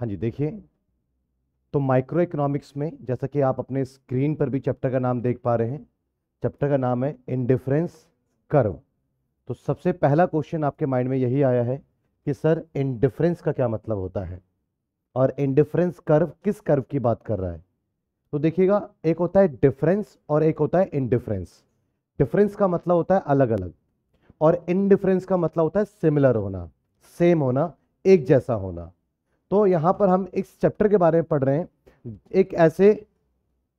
हाँ जी देखिए तो माइक्रो इकोनॉमिक्स में जैसा कि आप अपने स्क्रीन पर भी चैप्टर का नाम देख पा रहे हैं चैप्टर का नाम है इंडिफरेंस कर्व तो सबसे पहला क्वेश्चन आपके माइंड में यही आया है कि सर इंडिफरेंस का क्या मतलब होता है और इंडिफरेंस कर्व किस कर्व की बात कर रहा है तो देखिएगा एक होता है डिफरेंस और एक होता है इंडिफरेंस डिफरेंस का मतलब होता है अलग अलग और इनडिफरेंस का मतलब होता है सिमिलर होना सेम होना एक जैसा होना तो यहाँ पर हम इस चैप्टर के बारे में पढ़ रहे हैं एक ऐसे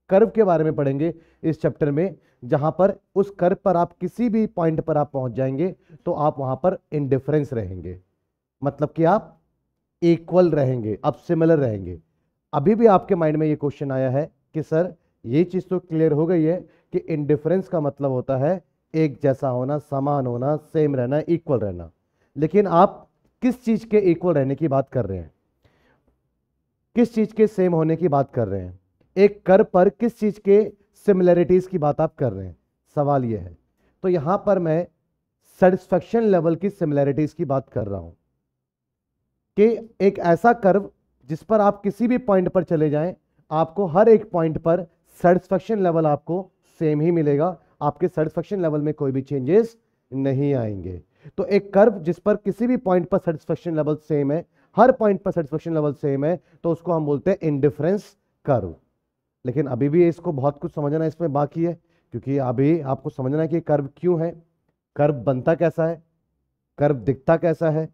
कर्व के बारे में पढ़ेंगे इस चैप्टर में जहाँ पर उस कर्व पर आप किसी भी पॉइंट पर आप पहुँच जाएंगे तो आप वहाँ पर इनडिफरेंस रहेंगे मतलब कि आप इक्वल रहेंगे आप सिमिलर रहेंगे अभी भी आपके माइंड में ये क्वेश्चन आया है कि सर ये चीज़ तो क्लियर हो गई है कि इनडिफरेंस का मतलब होता है एक जैसा होना समान होना सेम रहना इक्वल रहना लेकिन आप किस चीज़ के इक्वल रहने की बात कर रहे हैं किस चीज़ के सेम होने की बात कर रहे हैं एक कर पर किस चीज़ के सिमिलैरिटीज़ की बात आप कर रहे हैं सवाल यह है तो यहां पर मैं सेटिस्फेक्शन लेवल की सिमिलैरिटीज़ की बात कर रहा हूं कि एक ऐसा कर्व जिस पर आप किसी भी पॉइंट पर चले जाएं आपको हर एक पॉइंट पर सेटिस्फेक्शन लेवल आपको सेम ही मिलेगा आपके सेटिस्फेक्शन लेवल में कोई भी चेंजेस नहीं आएंगे तो एक कर्व जिस पर किसी भी पॉइंट पर सेटिस्फेक्शन लेवल सेम है हर पॉइंट पर सेटिस्फेक्शन लेवल सेम है तो उसको हम बोलते हैं इनडिफरेंस कर लेकिन अभी भी इसको बहुत कुछ समझना इसमें बाकी है क्योंकि अभी आपको समझना है कि कर्व क्यों है कर्व बनता कैसा है कर्व दिखता कैसा है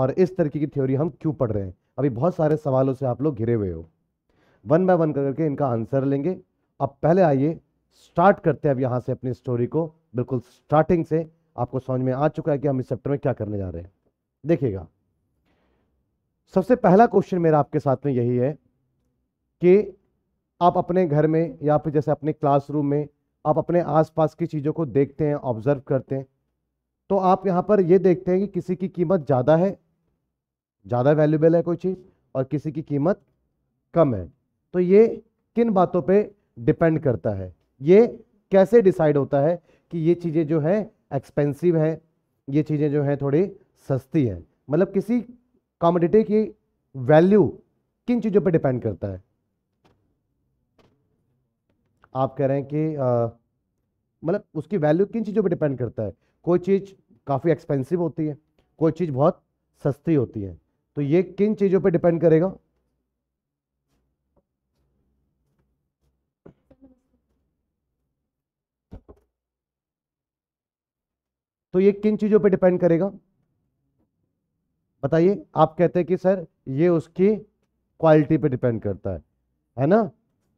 और इस तरीके की थ्योरी हम क्यों पढ़ रहे हैं अभी बहुत सारे सवालों से आप लोग घिरे हुए हो वन बाय वन करके इनका आंसर लेंगे अब पहले आइए स्टार्ट करते हैं अब यहाँ से अपनी स्टोरी को बिल्कुल स्टार्टिंग से आपको समझ में आ चुका है कि हम इस चैप्टर में क्या करने जा रहे हैं देखिएगा सबसे पहला क्वेश्चन मेरा आपके साथ में यही है कि आप अपने घर में या फिर जैसे अपने क्लासरूम में आप अपने आसपास की चीज़ों को देखते हैं ऑब्जर्व करते हैं तो आप यहाँ पर ये देखते हैं कि किसी की कीमत ज़्यादा है ज़्यादा वैल्यूबल है कोई चीज़ और किसी की कीमत कम है तो ये किन बातों पे डिपेंड करता है ये कैसे डिसाइड होता है कि ये चीज़ें जो हैं एक्सपेंसिव है ये चीज़ें जो हैं थोड़ी सस्ती हैं मतलब किसी कॉमोडिटी की वैल्यू किन चीज़ों पर डिपेंड करता है आप कह रहे हैं कि मतलब उसकी वैल्यू किन चीज़ों पर डिपेंड करता है कोई चीज़ काफ़ी एक्सपेंसिव होती है कोई चीज़ बहुत सस्ती होती है तो ये किन चीज़ों पर डिपेंड करेगा तो ये किन चीज़ों पर डिपेंड करेगा बताइए आप कहते हैं कि सर ये उसकी क्वालिटी पे डिपेंड करता है है ना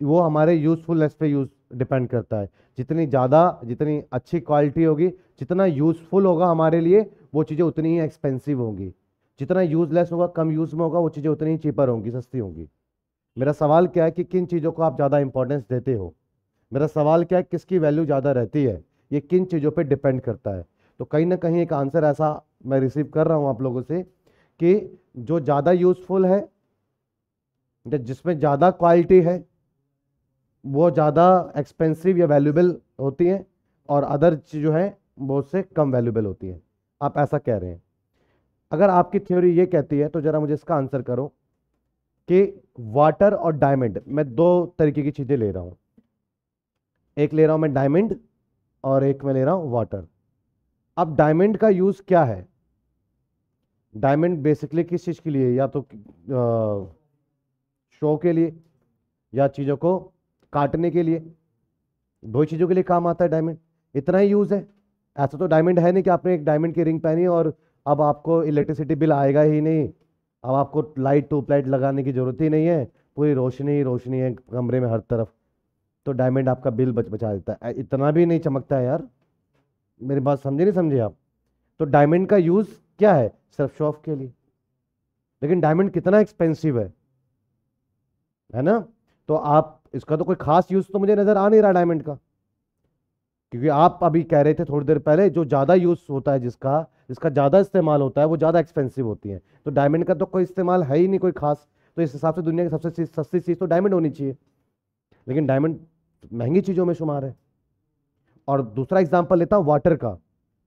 वो हमारे यूजफुलनेस पे यूज डिपेंड करता है जितनी ज़्यादा जितनी अच्छी क्वालिटी होगी जितना यूजफुल होगा हमारे लिए वो चीज़ें उतनी ही एक्सपेंसिव होंगी जितना यूजलेस होगा कम यूज़ में होगा वो चीज़ें उतनी ही चीपर होंगी सस्ती होंगी मेरा सवाल क्या है कि किन चीज़ों को आप ज़्यादा इंपॉर्टेंस देते हो मेरा सवाल क्या है किसकी वैल्यू ज़्यादा रहती है ये किन चीज़ों पर डिपेंड करता है तो कहीं ना कहीं एक आंसर ऐसा मैं रिसीव कर रहा हूँ आप लोगों से कि जो ज़्यादा यूज़फुल है जिसमें ज़्यादा क्वालिटी है वो ज़्यादा एक्सपेंसिव या वैल्यूबल होती है और अदर जो है वो उससे कम वैल्यूबल होती है आप ऐसा कह रहे हैं अगर आपकी थ्योरी ये कहती है तो ज़रा मुझे इसका आंसर करो कि वाटर और डायमंड मैं दो तरीके की चीज़ें ले रहा हूँ एक ले रहा हूँ मैं डायमंड और एक मैं ले रहा हूँ वाटर अब डायमंड का यूज़ क्या है डायमंड बेसिकली किस चीज़ के लिए या तो शो के लिए या चीज़ों को काटने के लिए दो चीज़ों के लिए काम आता है डायमंड इतना ही यूज़ है ऐसा तो डायमंड है नहीं कि आपने एक डायमंड की रिंग पहनी और अब आपको इलेक्ट्रिसिटी बिल आएगा ही नहीं अब आपको लाइट ट्यूबलाइट लाइट लगाने की ज़रूरत ही नहीं है पूरी रोशनी ही रोशनी है कमरे में हर तरफ तो डायमंड आपका बिल बच बचा देता है इतना भी नहीं चमकता है यार मेरी बात समझे नहीं समझे आप तो डायमंड का यूज़ क्या है सिर्फ शॉफ के लिए लेकिन डायमंड कितना एक्सपेंसिव है है ना तो आप इसका तो कोई खास यूज तो मुझे नजर आ नहीं रहा डायमंड का क्योंकि आप अभी कह रहे थे थोड़ी देर पहले जो ज़्यादा यूज होता है जिसका जिसका ज़्यादा इस्तेमाल होता है वो ज़्यादा एक्सपेंसिव होती है तो डायमंड का तो कोई इस्तेमाल है ही नहीं कोई खास तो इस हिसाब से दुनिया की सबसे चीज, सस्ती चीज़ तो डायमंड होनी चाहिए लेकिन डायमंड महंगी चीज़ों में शुमार है और दूसरा एग्जाम्पल लेता हूँ वाटर का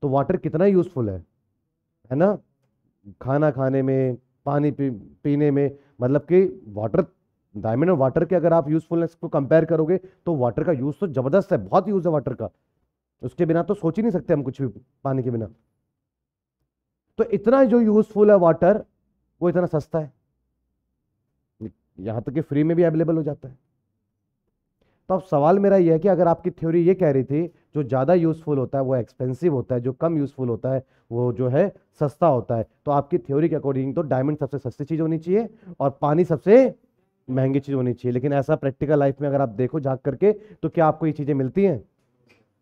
तो वाटर कितना यूज़फुल है है ना खाना खाने में पानी पी, पीने में मतलब कि वाटर डायमंड और वाटर के अगर आप यूजफुलनेस को कंपेयर करोगे तो वाटर का यूज़ तो ज़बरदस्त है बहुत यूज़ है वाटर का उसके बिना तो सोच ही नहीं सकते हम कुछ भी पानी के बिना तो इतना जो यूज़फुल है वाटर वो इतना सस्ता है यहां तक कि फ्री में भी अवेलेबल हो जाता है तो अब सवाल मेरा यह है कि अगर आपकी थ्योरी ये कह रही थी जो ज़्यादा यूज़फुल होता है वो एक्सपेंसिव होता है जो कम यूज़फुल होता है वो जो है सस्ता होता है तो आपकी थ्योरी के अकॉर्डिंग तो डायमंड सबसे सस्ती चीज़ होनी चाहिए और पानी सबसे महंगी चीज़ होनी चाहिए लेकिन ऐसा प्रैक्टिकल लाइफ में अगर आप देखो झाँक करके तो क्या आपको ये चीज़ें मिलती हैं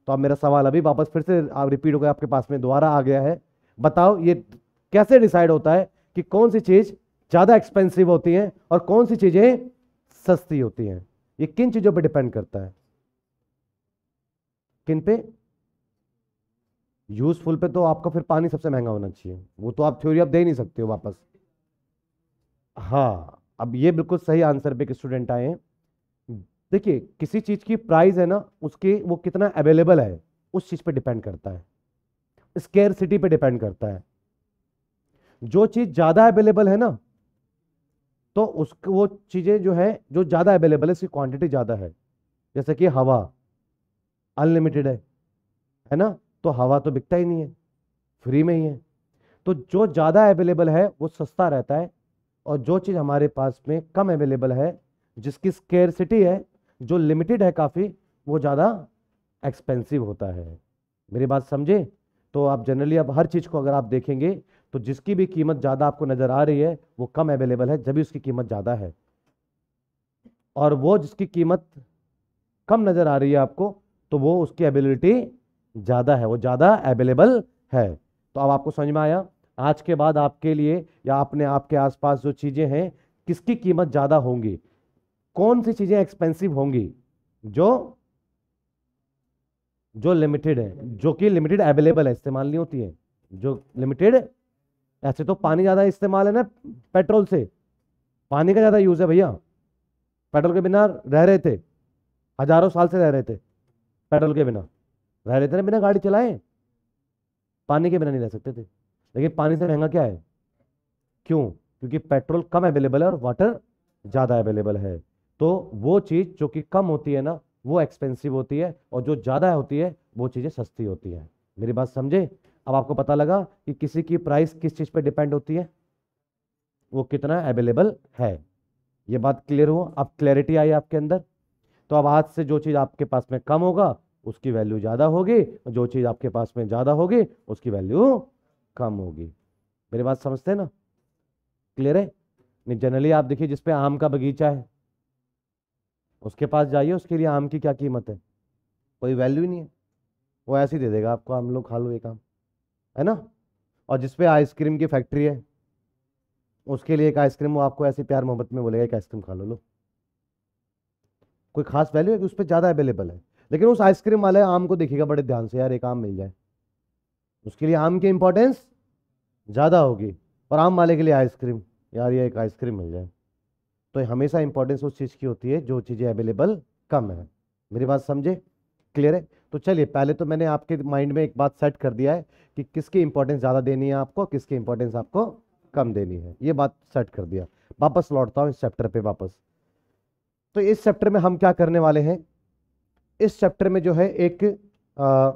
तो अब मेरा सवाल अभी वापस फिर से रिपीट हो गया आपके पास में दोबारा आ गया है बताओ ये कैसे डिसाइड होता है कि कौन सी चीज़ ज़्यादा एक्सपेंसिव होती है और कौन सी चीज़ें सस्ती होती हैं ये किन चीज़ों पर डिपेंड करता है किन पे यूजफुल पे तो आपका फिर पानी सबसे महंगा होना चाहिए वो तो आप थ्योरी आप दे नहीं सकते हो वापस हाँ अब ये बिल्कुल सही आंसर पे स्टूडेंट आए हैं देखिए किसी चीज़ की प्राइस है ना उसके वो कितना अवेलेबल है उस चीज़ पे डिपेंड करता है स्केयर सिटी पे डिपेंड करता है जो चीज़ ज़्यादा अवेलेबल है ना तो उसको वो चीज़ें जो है जो ज़्यादा अवेलेबल है उसकी क्वांटिटी ज़्यादा है जैसे कि हवा अनलिमिटेड है है ना तो हवा तो बिकता ही नहीं है फ्री में ही है तो जो ज़्यादा अवेलेबल है वो सस्ता रहता है और जो चीज़ हमारे पास में कम अवेलेबल है जिसकी स्केरसिटी है जो लिमिटेड है काफ़ी वो ज़्यादा एक्सपेंसिव होता है मेरी बात समझे तो आप जनरली अब हर चीज़ को अगर आप देखेंगे तो जिसकी भी कीमत ज़्यादा आपको नज़र आ रही है वो कम अवेलेबल है जब भी उसकी कीमत ज़्यादा है और वो जिसकी कीमत कम नज़र आ रही है आपको तो वो उसकी एबिलिटी ज़्यादा है वो ज़्यादा अवेलेबल है तो अब आपको समझ में आया आज के बाद आपके लिए या अपने आपके आसपास जो चीज़ें हैं किसकी कीमत ज़्यादा होंगी कौन सी चीज़ें एक्सपेंसिव होंगी जो जो लिमिटेड है जो कि लिमिटेड अवेलेबल है इस्तेमाल नहीं होती है जो लिमिटेड ऐसे तो पानी ज़्यादा इस्तेमाल है ना पेट्रोल से पानी का ज़्यादा यूज़ है भैया पेट्रोल के बिना रह रहे थे हजारों साल से रह रहे थे पेट्रोल के बिना रह लेते ना बिना गाड़ी चलाए पानी के बिना नहीं रह सकते थे लेकिन पानी से महंगा क्या है क्यों क्योंकि पेट्रोल कम अवेलेबल है और वाटर ज़्यादा अवेलेबल है तो वो चीज़ जो कि कम होती है ना वो एक्सपेंसिव होती है और जो ज़्यादा होती है वो चीज़ें सस्ती होती हैं मेरी बात समझे अब आपको पता लगा कि किसी की प्राइस किस चीज़ पर डिपेंड होती है वो कितना अवेलेबल है ये बात क्लियर हुआ अब क्लैरिटी आई आपके अंदर तो अब आज से जो चीज़ आपके पास में कम होगा उसकी वैल्यू ज़्यादा होगी जो चीज़ आपके पास में ज़्यादा होगी उसकी वैल्यू कम होगी मेरी बात समझते हैं ना क्लियर है नहीं जनरली आप देखिए जिसपे आम का बगीचा है उसके पास जाइए उसके लिए आम की क्या कीमत है कोई वैल्यू नहीं है वो ऐसे ही दे देगा आपको हम लोग खा लो एक आम है ना और जिसपे आइसक्रीम की फैक्ट्री है उसके लिए एक आइसक्रीम वो आपको ऐसे प्यार मोहब्बत में बोलेगा एक आइसक्रीम खा लो लो कोई खास वैल्यू है कि उस पर ज़्यादा अवेलेबल है लेकिन उस आइसक्रीम वाले आम को देखिएगा बड़े ध्यान से यार एक आम मिल जाए उसके लिए आम की इंपॉर्टेंस ज़्यादा होगी और आम वाले के लिए आइसक्रीम यार ये एक आइसक्रीम मिल जाए तो हमेशा इंपॉर्टेंस उस चीज़ की होती है जो चीज़ें अवेलेबल कम है मेरी बात समझे क्लियर है तो चलिए पहले तो मैंने आपके माइंड में एक बात सेट कर दिया है कि किसकी इंपॉर्टेंस ज़्यादा देनी है आपको किसकी इंपॉर्टेंस आपको कम देनी है ये बात सेट कर दिया वापस लौटता हूँ इस चैप्टर पे वापस तो इस चैप्टर में हम क्या करने वाले हैं इस चैप्टर में जो है एक आ,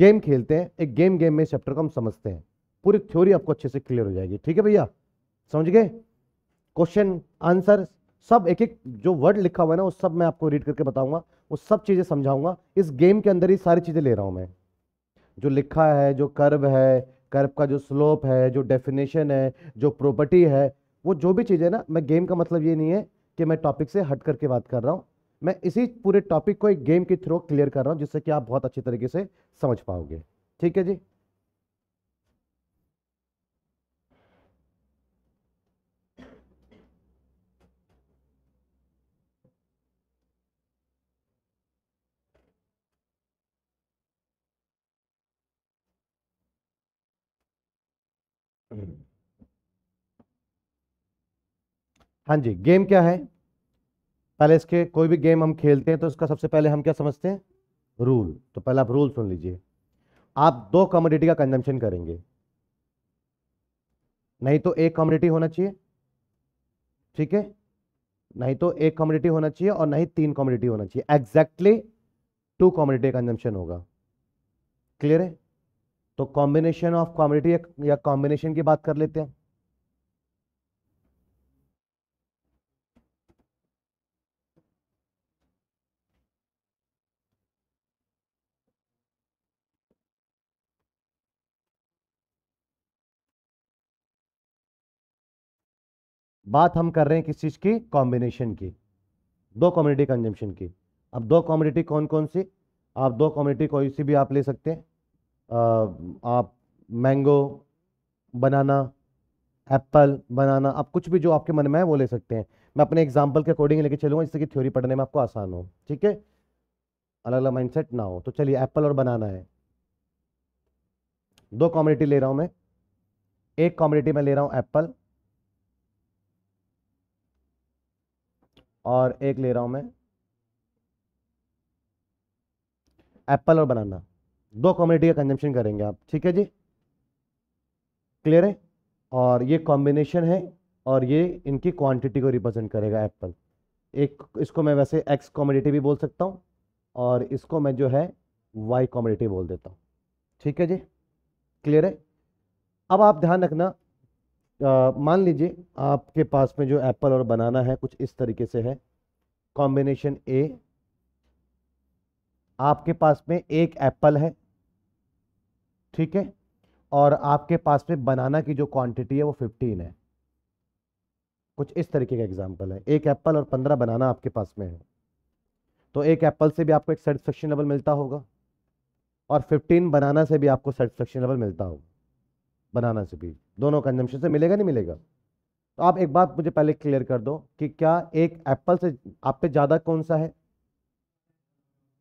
गेम खेलते हैं एक गेम गेम में चैप्टर को हम समझते हैं पूरी थ्योरी आपको अच्छे से क्लियर हो जाएगी ठीक है भैया समझ गए क्वेश्चन आंसर सब एक एक जो वर्ड लिखा हुआ है ना वो सब मैं आपको रीड करके बताऊंगा वो सब चीज़ें समझाऊंगा इस गेम के अंदर ही सारी चीज़ें ले रहा हूँ मैं जो लिखा है जो कर्व है कर्व का जो स्लोप है जो डेफिनेशन है जो प्रॉपर्टी है वो जो भी चीज़ें ना मैं गेम का मतलब ये नहीं है कि मैं टॉपिक से हट करके बात कर रहा हूँ मैं इसी पूरे टॉपिक को एक गेम के थ्रू क्लियर कर रहा हूँ जिससे कि आप बहुत अच्छी तरीके से समझ पाओगे ठीक है जी हाँ जी गेम क्या है पहले इसके कोई भी गेम हम खेलते हैं तो इसका सबसे पहले हम क्या समझते हैं रूल तो पहले आप रूल सुन लीजिए आप दो कम्युनिटी का कंजम्पशन करेंगे नहीं तो एक कम्युनिटी होना चाहिए ठीक है नहीं तो एक कम्युनिटी होना चाहिए और नहीं तीन कम्युनिटी होना चाहिए एग्जैक्टली टू कमोडिटी कंजम्पशन होगा क्लियर है तो कॉम्बिनेशन ऑफ कम्युनिटी या कॉम्बिनेशन की बात कर लेते हैं बात हम कर रहे हैं किस चीज़ की कॉम्बिनेशन की दो कॉम्युनिटी कंजम्पशन की अब दो कॉम्युनिटी कौन कौन सी आप दो कॉम्युनिटी कोई सी भी आप ले सकते हैं आप मैंगो बनाना एप्पल बनाना आप कुछ भी जो आपके मन में है वो ले सकते हैं मैं अपने एग्जाम्पल के अकॉर्डिंग लेके चलूँगा जिससे कि थ्योरी पढ़ने में आपको आसान हो ठीक है अलग अलग माइंडसेट ना हो तो चलिए एप्पल और बनाना है दो कॉम्युनिटी ले रहा हूँ मैं एक कॉम्युनिटी में ले रहा हूँ एप्पल और एक ले रहा हूँ मैं एप्पल और बनाना दो कॉमोडिटी का कंजम्पशन करेंगे आप ठीक है जी क्लियर है और ये कॉम्बिनेशन है और ये इनकी क्वांटिटी को रिप्रेजेंट करेगा एप्पल एक इसको मैं वैसे एक्स कॉम्युनिटी भी बोल सकता हूँ और इसको मैं जो है वाई कॉम्युनिटी बोल देता हूँ ठीक है जी क्लियर है अब आप ध्यान रखना मान लीजिए आपके पास में जो एप्पल और बनाना है कुछ इस तरीके से है कॉम्बिनेशन ए आपके पास में एक एप्पल है ठीक है और आपके पास में बनाना की जो क्वांटिटी है वो फिफ्टीन है कुछ इस तरीके का एग्जाम्पल है एक एप्पल और पंद्रह बनाना आपके पास में है तो एक एप्पल से भी आपको एक सेटिस्फेक्शन लेवल मिलता होगा और फिफ्टीन बनाना से भी आपको सेटिस्फेक्शन लेवल मिलता होगा बनाना से भी दोनों कंजम्पशन से मिलेगा नहीं मिलेगा तो आप एक बात मुझे पहले क्लियर कर दो कि क्या एक एप्पल से आप पे ज़्यादा कौन सा है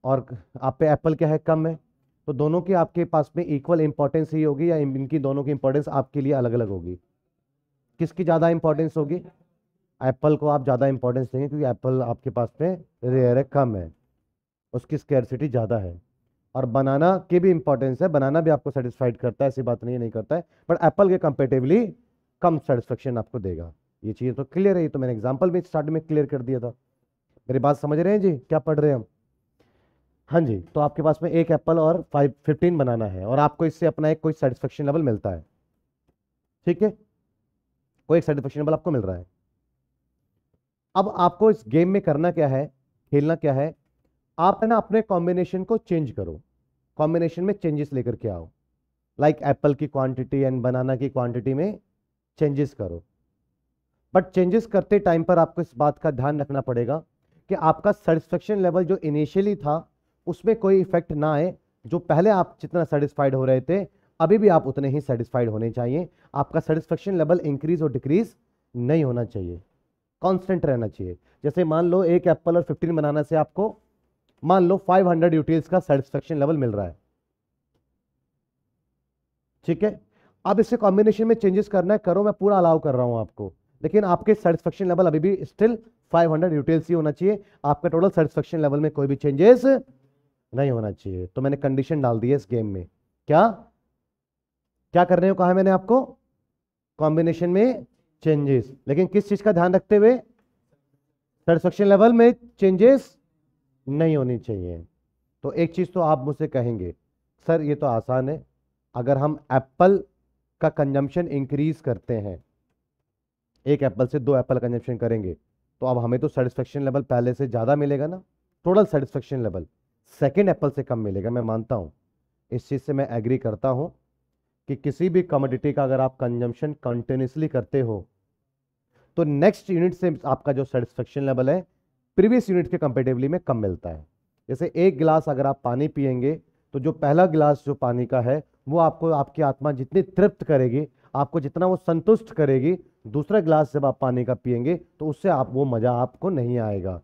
और आप पे एप्पल क्या है कम है तो दोनों की आपके पास में इक्वल इंपॉर्टेंस ही होगी या इनकी दोनों की इंपॉर्टेंस आपके लिए अलग अलग होगी किसकी ज़्यादा इंपॉर्टेंस होगी एप्पल को आप ज़्यादा इंपॉर्टेंस देंगे क्योंकि एप्पल आपके पास में रेयर है कम है उसकी स्केरसिटी ज़्यादा है और बनाना की भी इंपॉर्टेंस है बनाना भी आपको सेटिस्फाइड करता है ऐसी बात नहीं नहीं करता है बट एप्पल के कंपेटिवली कम सेटिस्फेक्शन आपको देगा ये चीज़ तो क्लियर है ये तो मैंने एग्जाम्पल भी स्टार्ट में क्लियर कर दिया था मेरी बात समझ रहे हैं जी क्या पढ़ रहे हैं हम हाँ जी तो आपके पास में एक एप्पल और फाइव फिफ्टीन बनाना है और आपको इससे अपना एक कोई सेटिस्फेक्शन लेवल मिलता है ठीक है कोई एक सेटिस्फेक्शन लेवल आपको मिल रहा है अब आपको इस गेम में करना क्या है खेलना क्या है आप है ना अपने कॉम्बिनेशन को चेंज करो कॉम्बिनेशन में चेंजेस लेकर के आओ लाइक एप्पल की क्वांटिटी एंड बनाना की क्वांटिटी में चेंजेस करो बट चेंजेस करते टाइम पर आपको इस बात का ध्यान रखना पड़ेगा कि आपका सेटिस्फेक्शन लेवल जो इनिशियली था उसमें कोई इफेक्ट ना आए जो पहले आप जितना सेटिस्फाइड हो रहे थे अभी भी आप उतने ही सेटिस्फाइड होने चाहिए आपका सेटिस्फेक्शन लेवल इंक्रीज और डिक्रीज नहीं होना चाहिए कांस्टेंट रहना चाहिए जैसे मान लो एक एप्पल और 15 बनाना से आपको मान लो 500 हंड्रेड यूटिल्स का सेटिस्फेक्शन लेवल मिल रहा है ठीक है अब इसे कॉम्बिनेशन में चेंजेस करना है करो मैं पूरा अलाउ कर रहा हूं आपको लेकिन आपके सेटिस्फेक्शन लेवल अभी भी स्टिल 500 हंड्रेड यूटिल्स ही होना चाहिए आपके टोटल सेटिस्फेक्शन लेवल में कोई भी चेंजेस नहीं होना चाहिए तो मैंने कंडीशन डाल दी है इस गेम में क्या क्या कर रहे हो कहा मैंने आपको कॉम्बिनेशन में चेंजेस लेकिन किस चीज का ध्यान रखते हुए सेटिस्फेक्शन लेवल में चेंजेस नहीं होनी चाहिए तो एक चीज़ तो आप मुझसे कहेंगे सर ये तो आसान है अगर हम एप्पल का कंजम्पशन इंक्रीज़ करते हैं एक एप्पल से दो एप्पल कंजम्पशन करेंगे तो अब हमें तो सेटिस्फेक्शन लेवल पहले से ज़्यादा मिलेगा ना total satisfaction level second apple से कम मिलेगा मैं मानता हूँ इस चीज़ से मैं एग्री करता हूँ कि किसी भी कमोडिटी का अगर आप कंजम्पशन कंटिन्यूसली करते हो तो नेक्स्ट यूनिट से आपका जो सेटिस्फेक्शन लेवल है प्रीवियस यूनिट के कंपेटिवली में कम मिलता है जैसे एक गिलास अगर आप पानी पियेंगे तो जो पहला गिलास जो पानी का है वो आपको आपकी आत्मा जितनी तृप्त करेगी आपको जितना वो संतुष्ट करेगी दूसरा गिलास जब आप पानी का पियेंगे तो उससे आप वो मज़ा आपको नहीं आएगा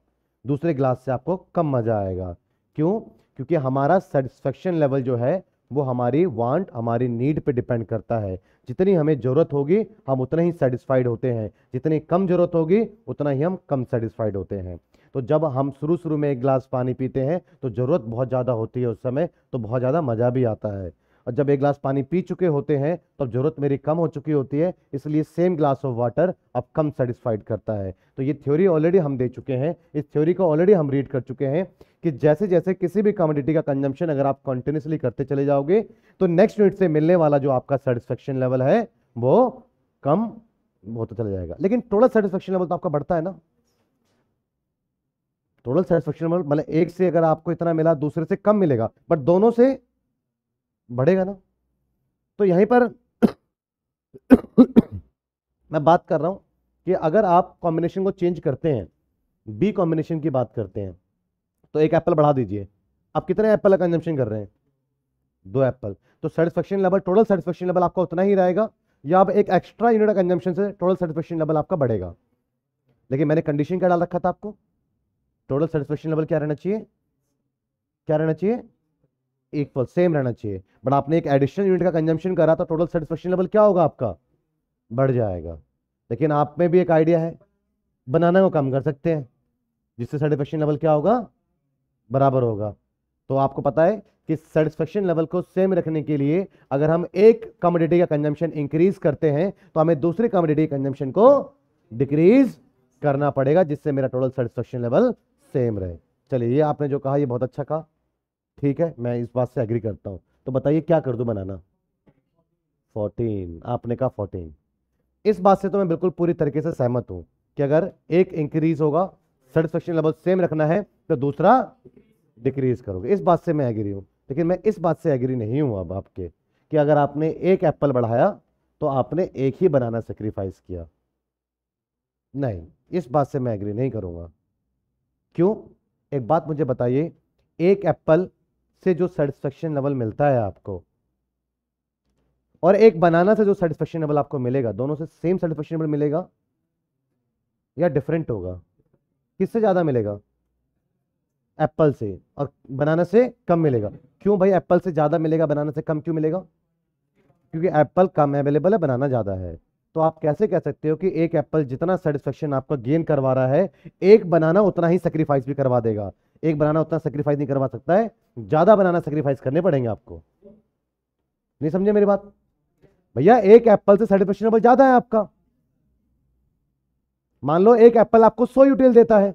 दूसरे गिलास से आपको कम मज़ा आएगा क्यों क्योंकि हमारा सेटिस्फेक्शन लेवल जो है वो हमारी वांट हमारी नीड पे डिपेंड करता है जितनी हमें ज़रूरत होगी हम उतना ही सेटिस्फाइड होते हैं जितनी कम ज़रूरत होगी उतना ही हम कम सेटिस्फाइड होते हैं तो जब हम शुरू शुरू में एक गिलास पानी पीते हैं तो ज़रूरत बहुत ज़्यादा होती है उस समय तो बहुत ज़्यादा मज़ा भी आता है और जब एक गिलास पानी पी चुके होते हैं तो ज़रूरत मेरी कम हो चुकी होती है इसलिए सेम ग्लास ऑफ वाटर अब कम सेटिस्फाइड करता है तो ये थ्योरी ऑलरेडी हम दे चुके हैं इस थ्योरी को ऑलरेडी हम रीड कर चुके हैं कि जैसे जैसे किसी भी कम्योडिटी का कंजम्पशन अगर आप कंटिन्यूसली करते चले जाओगे तो नेक्स्ट यूनिट से मिलने वाला जो आपका सेटिस्फेक्शन लेवल है वो कम होता चला जाएगा लेकिन टोटल सेटिस्फेक्शन लेवल तो आपका बढ़ता है ना टोटल मतलब, सेटिस्फेक्शन मतलब एक से अगर आपको इतना मिला दूसरे से कम मिलेगा बट दोनों से बढ़ेगा ना तो यहीं पर मैं बात कर रहा हूं कि अगर आप कॉम्बिनेशन को चेंज करते हैं बी कॉम्बिनेशन की बात करते हैं तो एक एप्पल बढ़ा दीजिए आप कितने एप्पल का कंजम्पशन कर रहे हैं दो एप्पल तो satisfaction level total satisfaction level आपका उतना ही रहेगा या आप एक एक्स्ट्रा यूनिट का कंजम्पशन से टोटल सेटिस्फेक्शन लेवल आपका बढ़ेगा लेकिन मैंने कंडीशन क्या डाल रखा था आपको टोटल सेटिस्फेक्शन लेवल क्या रहना चाहिए क्या रहना चाहिए एक इक्वल सेम रहना चाहिए बट आपने एक एडिशनल यूनिट का कंजम्पशन करा तो टोटल सेटिस्फेक्शन लेवल क्या होगा आपका बढ़ जाएगा लेकिन आप में भी एक आइडिया है बनाना को कम कर सकते हैं जिससे सेटिस्फेक्शन लेवल क्या होगा बराबर होगा तो आपको पता है कि सेटिस्फेक्शन लेवल को सेम रखने के लिए अगर हम एक कमोडिटी का कंजम्पशन इंक्रीज करते हैं तो हमें दूसरी कमोडिटी कंजम्पशन को डिक्रीज करना पड़ेगा जिससे मेरा टोटल सेटिस्फेक्शन लेवल सेम रहे चलिए ये आपने जो कहा ये बहुत अच्छा कहा ठीक है मैं इस बात से एग्री करता हूँ तो बताइए क्या कर दूँ बनाना फोर्टीन आपने कहा फोर्टीन इस बात से तो मैं बिल्कुल पूरी तरीके से सहमत हूँ कि अगर एक इंक्रीज होगा सेटिस्फेक्शन लेवल सेम रखना है तो दूसरा डिक्रीज करोगे इस बात से मैं एग्री हूँ लेकिन मैं इस बात से एग्री नहीं हूँ अब आपके कि अगर आपने एक एप्पल बढ़ाया तो आपने एक ही बनाना सेक्रीफाइस किया नहीं इस बात से मैं एग्री नहीं करूँगा क्यों एक बात मुझे बताइए एक एप्पल से जो सेटिस्फेक्शन लेवल मिलता है आपको और एक बनाना से जो सेटिस्फेक्शन लेवल आपको मिलेगा दोनों से सेम सेटिस्फेक्शन लेवल मिलेगा या डिफरेंट होगा किससे ज़्यादा मिलेगा एप्पल से और बनाना से कम मिलेगा क्यों भाई एप्पल से ज़्यादा मिलेगा बनाना से कम क्यों मिलेगा क्योंकि एप्पल कम अवेलेबल है बनाना ज़्यादा है तो आप कैसे कह सकते हो कि एक एप्पल जितना सेटिस्फेक्शन आपका गेन करवा रहा है एक बनाना उतना ही सेक्रीफाइस भी करवा देगा एक बनाना उतना सेक्रीफाइस नहीं करवा सकता है ज्यादा बनाना सेक्रीफाइस करने पड़ेंगे आपको नहीं समझे मेरी बात भैया एक एप्पल से सेटिस्फेक्शन लेवल ज्यादा है आपका मान लो एक एप्पल आपको सो यूटेल देता है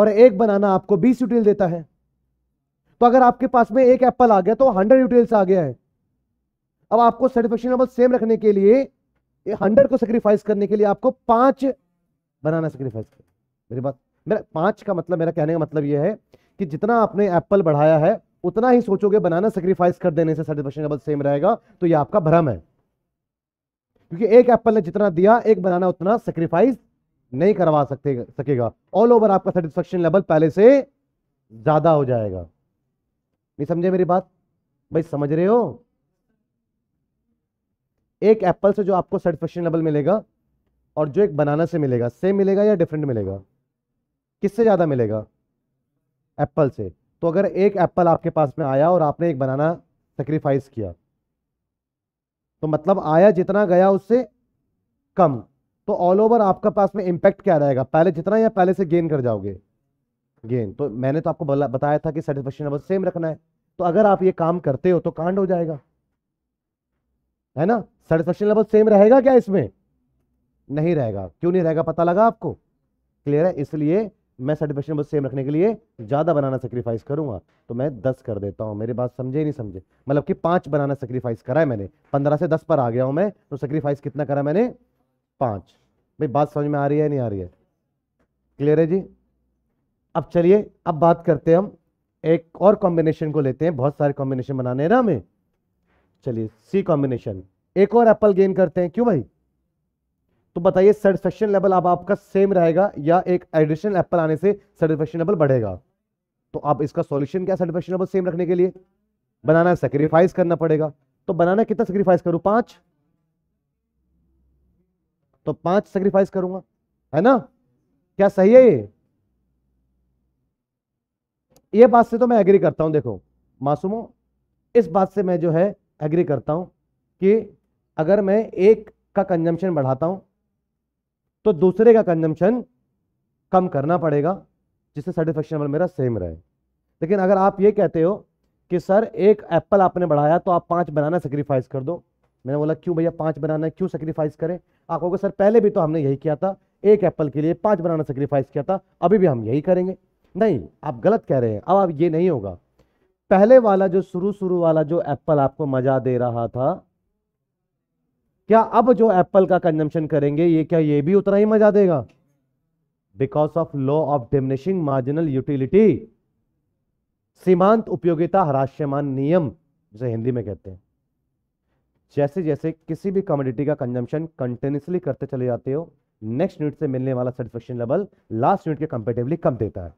और एक बनाना आपको बीस यूटेल देता है तो अगर आपके पास में एक एप्पल आ गया तो हंड्रेड यूटेल्स आ गया है अब आपको सेटिस्फेक्शन सेम रखने के लिए ये हंड्रेड को सेक्रीफाइस करने के लिए आपको पांच बनाना सेक्रीफाइस कर मेरी बात मेरा पांच का मतलब मेरा कहने का मतलब ये है कि जितना आपने एप्पल बढ़ाया है उतना ही सोचोगे बनाना सेक्रीफाइस कर देने से सेटिस्फेक्शन लेवल सेम रहेगा तो ये आपका भ्रम है क्योंकि एक एप्पल ने जितना दिया एक बनाना उतना सेक्रीफाइस नहीं करवा सकते सकेगा ऑल ओवर आपका सेटिस्फेक्शन लेवल पहले से ज्यादा हो जाएगा नहीं समझे मेरी बात भाई समझ रहे हो एक एप्पल से जो आपको सर्टिफिकेशन लेवल मिलेगा और जो एक बनाना से मिलेगा सेम मिलेगा या डिफरेंट मिलेगा किससे ज़्यादा मिलेगा एप्पल से तो अगर एक एप्पल आपके पास में आया और आपने एक बनाना सेक्रीफाइस किया तो मतलब आया जितना गया उससे कम तो ऑल ओवर आपके पास में इम्पैक्ट क्या रहेगा पहले जितना या पहले से गेन कर जाओगे गेन तो मैंने तो आपको बताया था कि सेटिस्फेक्शन लेवल सेम रखना है तो अगर आप ये काम करते हो तो कांड हो जाएगा है ना सेटिस्फेक्शन लेवल सेम रहेगा क्या इसमें नहीं रहेगा क्यों नहीं रहेगा पता लगा आपको क्लियर है इसलिए मैं सेटिस्फेक्शन लेवल सेम रखने के लिए ज़्यादा बनाना सेक्रीफाइस करूंगा तो मैं दस कर देता हूँ मेरी बात समझे नहीं समझे मतलब कि पांच बनाना सेक्रीफाइस करा है मैंने पंद्रह से दस पर आ गया हूं मैं तो सेक्रीफाइस कितना करा मैंने पांच भाई बात समझ में आ रही है नहीं आ रही है क्लियर है जी अब चलिए अब बात करते हैं हम एक और कॉम्बिनेशन को लेते हैं बहुत सारे कॉम्बिनेशन बनाने हैं ना हमें चलिए सी कॉम्बिनेशन एक और एप्पल गेन करते हैं क्यों भाई तो बताइए सेटिस्फेक्शन लेवल अब आपका सेम रहेगा या एक एडिशनल एप्पल आने से सेटिस्फेक्शन लेवल बढ़ेगा तो आप इसका सॉल्यूशन क्या सेटिस्फेक्शन लेवल सेम रखने के लिए बनाना सेक्रीफाइस करना पड़ेगा तो बनाना कितना सेक्रीफाइस करूं पांच तो पांच सेक्रीफाइस करूंगा है ना क्या सही है ये ये बात से तो मैं एग्री करता हूं देखो मासूमो इस बात से मैं जो है एग्री करता हूँ कि अगर मैं एक का कंजम्पशन बढ़ाता हूँ तो दूसरे का कंजम्पशन कम करना पड़ेगा जिससे सेटिस्फेक्शन लेवल मेरा सेम रहे लेकिन अगर आप ये कहते हो कि सर एक एप्पल आपने बढ़ाया तो आप पाँच बनाना सेक्रीफाइस कर दो मैंने बोला क्यों भैया पाँच बनाना क्यों सेक्रीफाइस करें आप कहोगे सर पहले भी तो हमने यही किया था एक एप्पल के लिए पाँच बनाना सेक्रीफाइस किया था अभी भी हम यही करेंगे नहीं आप गलत कह रहे हैं अब आप ये नहीं होगा पहले वाला जो शुरू शुरू वाला जो एप्पल आपको मजा दे रहा था क्या अब जो एप्पल का कंजम्पशन करेंगे ये क्या ये भी उतना ही मजा देगा because of law of diminishing marginal utility सीमांत उपयोगिता हराश्यमान नियम जिसे हिंदी में कहते हैं जैसे जैसे किसी भी कमोडिटी का कंजम्पशन कंटिन्यूसली करते चले जाते हो नेक्स्ट यूनिट से मिलने वाला सेटिस्फेक्शन लेवल लास्ट यूनिट के कंपेटिवली कम देता है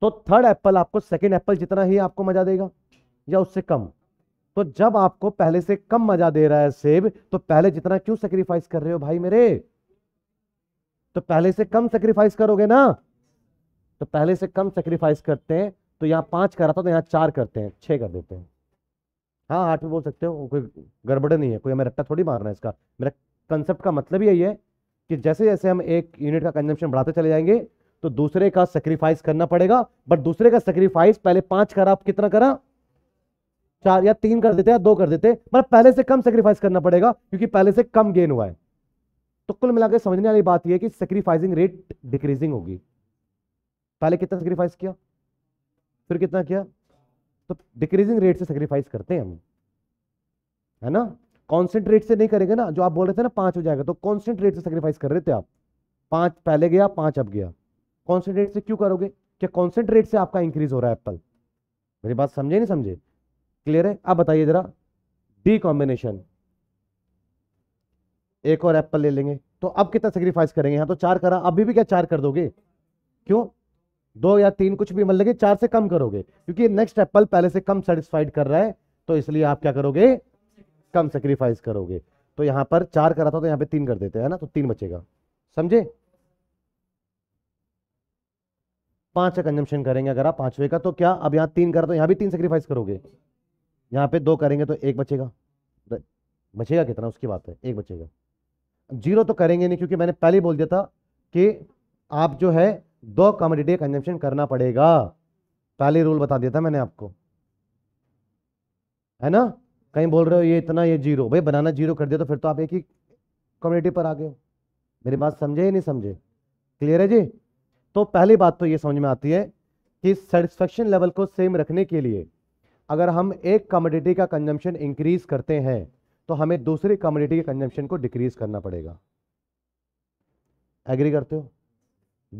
तो थर्ड एप्पल आपको सेकेंड एप्पल जितना ही आपको मजा देगा या उससे कम तो जब आपको पहले से कम मजा दे रहा है सेब तो पहले जितना क्यों सेक्रीफाइस कर रहे हो भाई मेरे तो पहले से कम सेक्रीफाइस करोगे ना तो पहले से कम सेक्रीफाइस करते हैं तो यहां पांच करा था तो यहां चार करते हैं छह कर देते हैं हाँ आठ में बोल सकते हो कोई गड़बड़े नहीं है कोई हमें रट्टा थोड़ी मारना है इसका मेरा कंसेप्ट का मतलब यही है कि जैसे जैसे हम एक यूनिट का कंजम्पशन बढ़ाते चले जाएंगे तो दूसरे का सेक्रीफाइस करना पड़ेगा बट दूसरे का सेक्रीफाइस पहले पांच करा आप कितना करा चार या तीन कर देते या दो कर देते मतलब पहले से कम सेक्रीफाइस करना पड़ेगा क्योंकि पहले से कम गेन हुआ है तो कुल मिलाकर समझने वाली बात यह कि सेक्रीफाइसिंग रेट डिक्रीजिंग होगी पहले कितना सेक्रीफाइस किया फिर कितना किया तो डिक्रीजिंग रेट से सेक्रीफाइस करते हैं हम है ना कॉन्स्टेंट रेट से नहीं करेंगे ना जो आप बोल रहे थे ना पांच हो जाएगा तो कॉन्स्टेंट रेट से सेक्रीफाइस कर रहे थे आप पांच पहले गया पांच अब गया कॉन्सेंट्रेट से क्यों करोगे क्या कॉन्सेंट्रेट से आपका इंक्रीज हो रहा है एप्पल मेरी बात समझे नहीं समझे क्लियर है आप बताइए जरा डी कॉम्बिनेशन एक और एप्पल ले लेंगे तो अब कितना सेक्रीफाइस करेंगे यहां तो चार करा अभी भी क्या चार कर दोगे क्यों दो या तीन कुछ भी मन लगे चार से कम करोगे क्योंकि नेक्स्ट एप्पल पहले से कम सेटिस्फाइड कर रहा है तो इसलिए आप क्या करोगे कम सेक्रीफाइस करोगे तो यहां पर चार करा था तो यहां पे तीन कर देते हैं ना तो तीन बचेगा समझे पांच का कंजम्पशन करेंगे अगर आप पांचवे का तो क्या अब यहाँ तीन कर तो यहाँ भी तीन सेक्रीफाइस करोगे यहाँ पे दो करेंगे तो एक बचेगा बचेगा कितना उसकी बात है एक बचेगा जीरो तो करेंगे नहीं क्योंकि मैंने पहले बोल दिया था कि आप जो है दो का कंजम्पशन करना पड़ेगा पहले रूल बता दिया था मैंने आपको है ना कहीं बोल रहे हो ये इतना ये जीरो भाई बनाना जीरो कर दिया तो फिर तो आप एक ही कम्युनिटी पर आ गए हो मेरी बात समझे या नहीं समझे क्लियर है जी तो पहली बात तो ये समझ में आती है कि सेटिस्फेक्शन लेवल को सेम रखने के लिए अगर हम एक कमोडिटी का कंजम्पशन इंक्रीज करते हैं तो हमें दूसरी कमोडिटी के कंजम्पशन को डिक्रीज करना पड़ेगा एग्री करते हो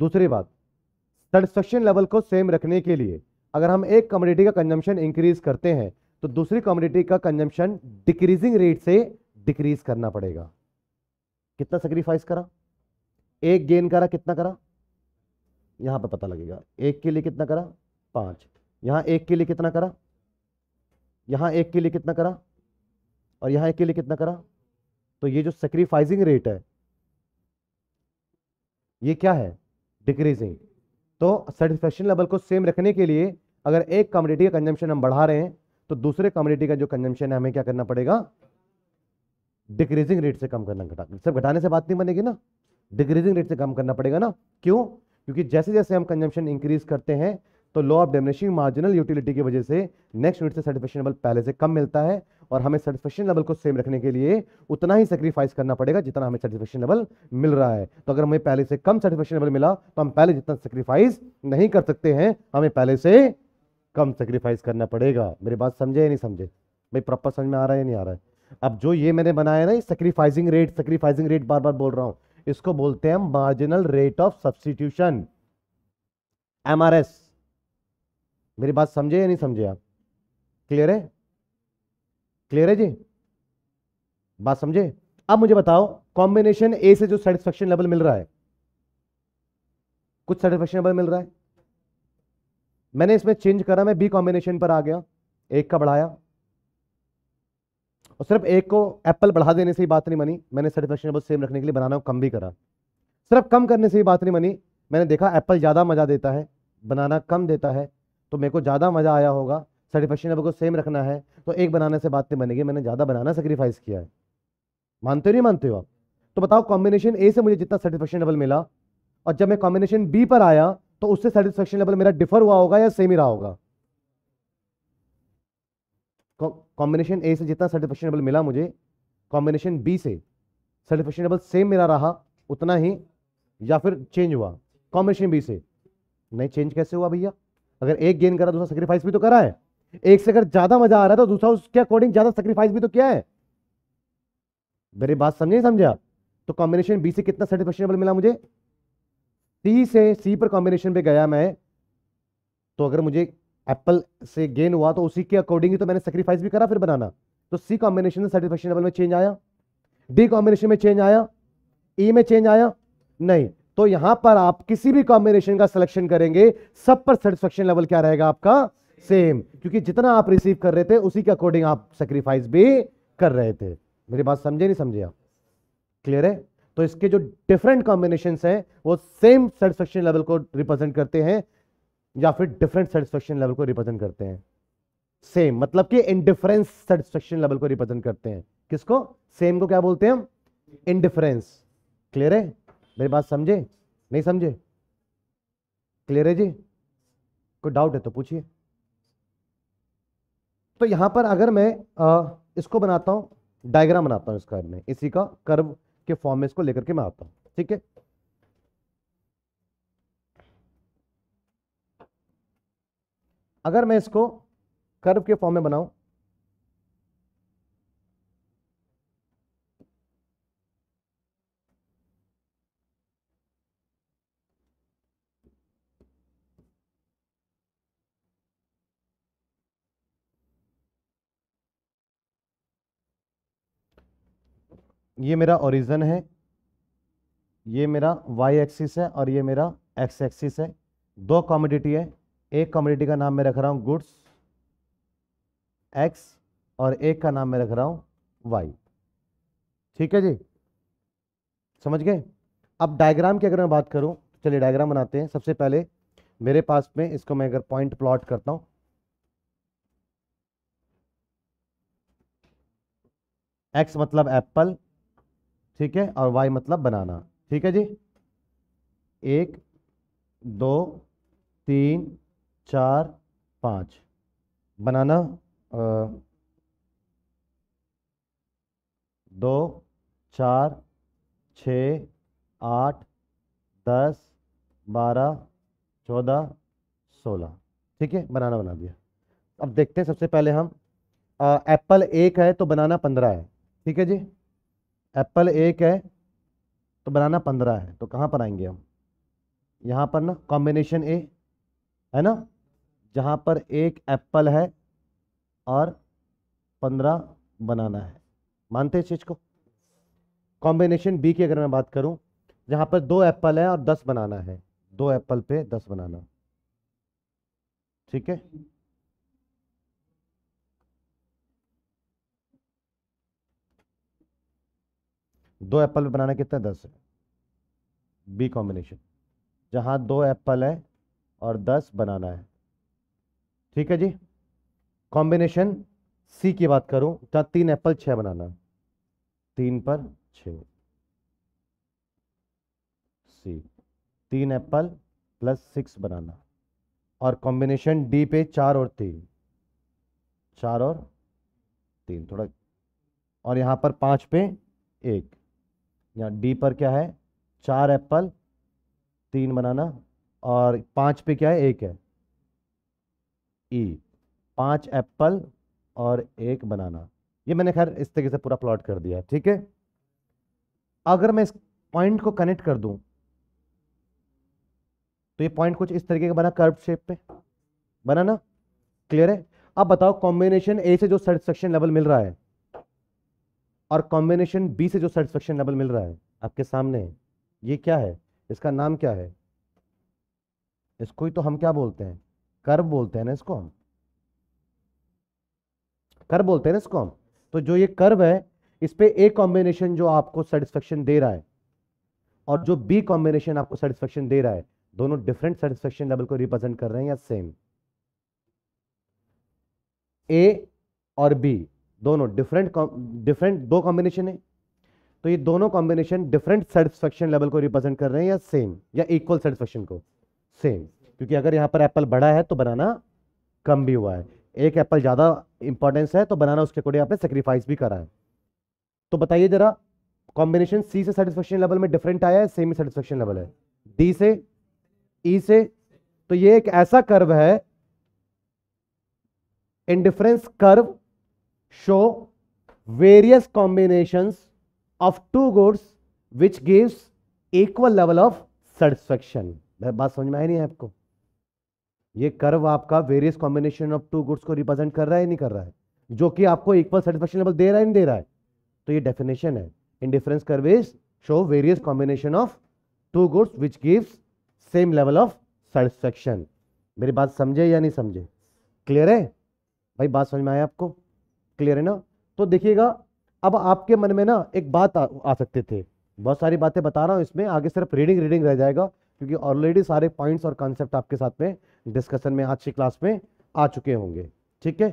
दूसरी बात सेटिस्फेक्शन लेवल को सेम रखने के लिए अगर हम एक कमोडिटी का कंजम्पशन इंक्रीज करते हैं तो दूसरी कमोडिटी का कंजम्पशन डिक्रीजिंग रेट से डिक्रीज करना पड़ेगा कितना सेक्रीफाइस करा एक गेन करा कितना करा यहाँ पर पता लगेगा एक के लिए कितना करा पाँच यहाँ एक के लिए कितना करा यहाँ एक के लिए कितना करा और यहाँ एक के लिए कितना करा तो ये जो सेक्रीफाइजिंग रेट है ये क्या है डिक्रीजिंग तो सेटिस्फेक्शन लेवल को सेम रखने के लिए अगर एक कम्युनिटी का कंजम्पशन हम बढ़ा रहे हैं तो दूसरे कम्युनिटी का जो कंजम्पशन है हमें क्या करना पड़ेगा डिक्रीजिंग रेट से कम करना घटा सिर्फ घटाने से बात नहीं बनेगी ना डिक्रीजिंग रेट से कम करना पड़ेगा ना क्यों क्योंकि जैसे जैसे हम कंजम्पशन इंक्रीज करते हैं तो law of diminishing marginal utility की वजह से नेक्स्ट यूनिट से सर्टिफिकेशन लेवल पहले से कम मिलता है और हमें सर्टिफिकेशन लेवल को सेम रखने के लिए उतना ही सेक्रीफाइस करना पड़ेगा जितना हमें सर्टिफिकेशन लेवल मिल रहा है तो अगर हमें पहले से कम सर्टिफिकेशन लेवल मिला तो हम पहले जितना सेक्रीफाइस नहीं कर सकते हैं हमें पहले से कम सेक्रीफाइस करना पड़ेगा मेरी बात समझे या नहीं समझे भाई प्रॉपर समझ में आ रहा है या नहीं आ रहा है अब जो ये मैंने बनाया ना ये सेक्रीफाइसिंग रेट सेक्रीफाइसिंग रेट बार बार बोल रहा हूँ इसको बोलते हैं marginal rate of substitution MRS मेरी बात समझे या नहीं समझे आप क्लियर है क्लियर है जी बात समझे अब मुझे बताओ कॉम्बिनेशन ए से जो सेटिस्फेक्शन लेवल मिल रहा है कुछ सेटिस्फेक्शन लेवल मिल रहा है मैंने इसमें चेंज करा मैं बी कॉम्बिनेशन पर आ गया एक का बढ़ाया और सिर्फ एक को एप्पल बढ़ा देने से ही बात नहीं मानी मैंने सेटिस्फेक्शन लेवल सेम रखने के लिए बनाना कम भी करा सिर्फ कम करने से ही बात नहीं मानी मैंने देखा एप्पल ज़्यादा मज़ा देता है बनाना कम देता है तो मेरे को ज़्यादा मज़ा आया होगा सेटिस्फेक्शन लेवल को सेम रखना है तो एक बनाने से बात नहीं बनेगी मैंने ज़्यादा बनाना सेक्रीफाइस किया है मानते हो नहीं मानते हो आप तो बताओ कॉम्बिनेशन ए से मुझे जितना सेटिस्फेक्शन लेवल मिला और जब मैं कॉम्बिनेशन बी पर आया तो उससे सेटिस्फेक्शन लेवल मेरा डिफर हुआ होगा या सेम ही रहा होगा कॉम्बिनेशन ए से जितना सर्टिफिकेशन डबल मिला मुझे कॉम्बिनेशन बी से सर्टिफिकेशन डबल सेम मेरा रहा उतना ही या फिर चेंज हुआ कॉम्बिनेशन बी से नहीं चेंज कैसे हुआ भैया अगर एक गेन करा दूसरा सेक्रीफाइस भी तो करा है एक से अगर ज्यादा मजा आ रहा है तो दूसरा उसके अकॉर्डिंग ज्यादा सेक्रीफाइस भी तो क्या है मेरी बात समझे समझा तो कॉम्बिनेशन बी से कितना सर्टिफिकेशन मिला मुझे सी से सी पर कॉम्बिनेशन पे गया मैं तो अगर मुझे एप्पल से गेन हुआ तो उसी के अकॉर्डिंग ही तो मैंने सेक्रीफाइस भी करा फिर बनाना तो सी कॉम्बिनेशन से सेटिस्फेक्शन लेवल में चेंज आया डी कॉम्बिनेशन में चेंज आया ई e में चेंज आया नहीं तो यहां पर आप किसी भी कॉम्बिनेशन का सिलेक्शन करेंगे सब पर सेटिस्फेक्शन लेवल क्या रहेगा आपका सेम क्योंकि जितना आप रिसीव कर रहे थे उसी के अकॉर्डिंग आप सेक्रीफाइस भी कर रहे थे मेरी बात समझे नहीं समझे आप क्लियर है तो इसके जो डिफरेंट कॉम्बिनेशन हैं वो सेम सेटिस्फेक्शन लेवल को रिप्रेजेंट करते हैं या फिर डिफरेंट सेटिस्फेक्शन लेवल को रिप्रेजेंट करते हैं सेम मतलब कि इनडिफरेंस सेटिस्फेक्शन लेवल को रिप्रेजेंट करते हैं किसको सेम को क्या बोलते हैं हम इनडिफरेंस क्लियर है मेरी बात समझे नहीं समझे क्लियर है जी कोई डाउट है तो पूछिए तो यहां पर अगर मैं आ, इसको बनाता हूं डायग्राम बनाता हूं इसका इसी का कर्व के फॉर्म में इसको लेकर के मैं आता हूं ठीक है अगर मैं इसको कर्व के फॉर्म में बनाऊं ये मेरा ओरिजन है ये मेरा वाई एक्सिस है और ये मेरा एक्स एक्सिस है दो कॉमोडिटी है एक कम्युनिटी का नाम मैं रख रहा हूँ गुड्स एक्स और एक का नाम मैं रख रहा हूँ वाई ठीक है जी समझ गए अब डायग्राम की अगर मैं बात करूँ चलिए डायग्राम बनाते हैं सबसे पहले मेरे पास में इसको मैं अगर पॉइंट प्लॉट करता हूँ एक्स मतलब एप्पल ठीक है और वाई मतलब बनाना ठीक है जी एक दो तीन चार पाँच बनाना आ, दो चार छ आठ दस बारह चौदह सोलह ठीक है बनाना बना दिया अब देखते हैं सबसे पहले हम आ, एप्पल एक है तो बनाना पंद्रह है ठीक है जी एप्पल एक है तो बनाना पंद्रह है तो कहाँ पर आएंगे हम यहाँ पर ना कॉम्बिनेशन ए है ना जहाँ पर एक एप्पल है और पंद्रह बनाना है मानते हैं चीज़ को कॉम्बिनेशन बी की अगर मैं बात करूं जहां पर दो एप्पल है और दस बनाना है दो एप्पल पे दस बनाना ठीक है दो एप्पल पे बनाना कितना दस है बी कॉम्बिनेशन जहां दो एप्पल है और दस बनाना है ठीक है जी कॉम्बिनेशन सी की बात करूं तो तीन एप्पल छह बनाना तीन पर छ सी तीन एप्पल प्लस सिक्स बनाना और कॉम्बिनेशन डी पे चार और तीन चार और तीन थोड़ा और यहाँ पर पांच पे एक यहाँ डी पर क्या है चार एप्पल तीन बनाना और पांच पे क्या है एक है ई e, पांच एप्पल और एक बनाना ये मैंने खैर इस तरीके से पूरा प्लॉट कर दिया ठीक है अगर मैं इस पॉइंट को कनेक्ट कर दूं तो ये पॉइंट कुछ इस तरीके का बना कर्व शेप पे बना ना क्लियर है अब बताओ कॉम्बिनेशन ए से जो सेटिस्फेक्शन लेवल मिल रहा है और कॉम्बिनेशन बी से जो सेटिस्फेक्शन लेवल मिल रहा है आपके सामने ये क्या है इसका नाम क्या है इसको ही तो हम क्या बोलते हैं कर बोलते हैं ना इसको हम कर बोलते हैं ना इसको हम तो जो ये कर्व है इस पे ए कॉम्बिनेशन जो आपको सेटिस्फेक्शन दे रहा है और जो बी कॉम्बिनेशन आपको सेटिस्फेक्शन दे रहा है दोनों डिफरेंट सेटिस्फेक्शन लेवल को रिप्रेजेंट कर रहे हैं या सेम ए और बी दोनों डिफरेंट डिफरेंट दो कॉम्बिनेशन है तो ये दोनों कॉम्बिनेशन डिफरेंट सेटिस्फेक्शन लेवल को रिप्रेजेंट कर रहे हैं या सेम या इक्वल सेटिस्फेक्शन को सेम क्योंकि अगर यहाँ पर एप्पल बड़ा है तो बनाना कम भी हुआ है एक एप्पल ज़्यादा इंपॉर्टेंस है तो बनाना उसके अकॉर्डिंग आपने सेक्रीफाइस भी करा है तो बताइए ज़रा कॉम्बिनेशन सी से सेटिस्फेक्शन लेवल में डिफरेंट आया है सेमी सेटिस्फेक्शन लेवल है डी से ई e से तो ये एक ऐसा कर्व है indifference curve show various combination of two goods which gives equal level of satisfaction बात समझ में आई नहीं है आपको ये कर्व आपका various combination of two goods को रिप्रेजेंट कर रहा है नहीं कर रहा है जो कि आपको इक्वल सेटिस्फेक्शन लेवल दे रहा है नहीं दे रहा है तो ये डेफिनेशन है indifference curve show various combination of two goods which which same level of satisfaction मेरी बात समझे या नहीं समझे क्लियर है भाई बात समझ में आया आपको क्लियर है ना तो देखिएगा अब आपके मन में ना एक बात आ, आ सकते थे बहुत सारी बातें बता रहा हूँ इसमें आगे सिर्फ रीडिंग रीडिंग रह जाएगा क्योंकि ऑलरेडी सारे पॉइंट्स और कॉन्सेप्ट आपके साथ में डिस्कशन में आज की क्लास में आ चुके होंगे ठीक है